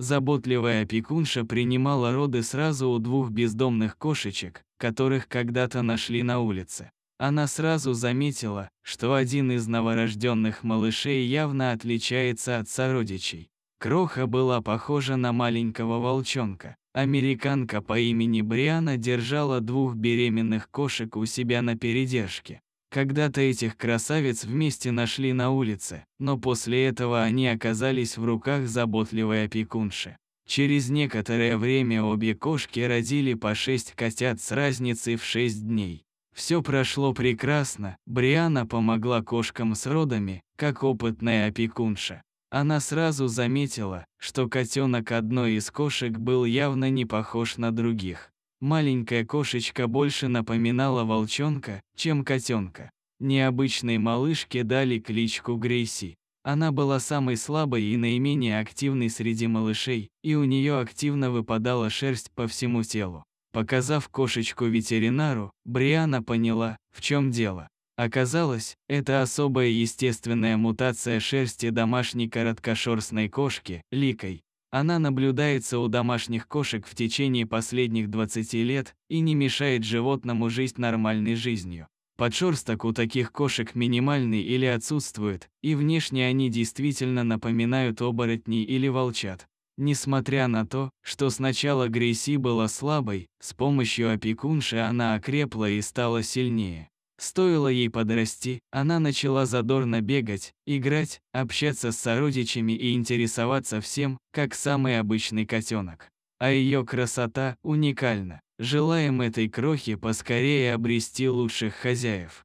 Заботливая опекунша принимала роды сразу у двух бездомных кошечек, которых когда-то нашли на улице. Она сразу заметила, что один из новорожденных малышей явно отличается от сородичей. Кроха была похожа на маленького волчонка. Американка по имени Бриана держала двух беременных кошек у себя на передержке. Когда-то этих красавиц вместе нашли на улице, но после этого они оказались в руках заботливой опекунши. Через некоторое время обе кошки родили по шесть котят с разницей в шесть дней. Все прошло прекрасно, Бриана помогла кошкам с родами, как опытная опекунша. Она сразу заметила, что котенок одной из кошек был явно не похож на других. Маленькая кошечка больше напоминала волчонка, чем котенка. Необычной малышке дали кличку Грейси. Она была самой слабой и наименее активной среди малышей, и у нее активно выпадала шерсть по всему телу. Показав кошечку ветеринару, Бриана поняла, в чем дело. Оказалось, это особая естественная мутация шерсти домашней короткошерстной кошки, ликой, она наблюдается у домашних кошек в течение последних 20 лет и не мешает животному жить нормальной жизнью. Подшерсток у таких кошек минимальный или отсутствует, и внешне они действительно напоминают оборотней или волчат. Несмотря на то, что сначала Грейси была слабой, с помощью опекунши она окрепла и стала сильнее. Стоило ей подрасти, она начала задорно бегать, играть, общаться с сородичами и интересоваться всем, как самый обычный котенок. А ее красота уникальна. Желаем этой крохе поскорее обрести лучших хозяев.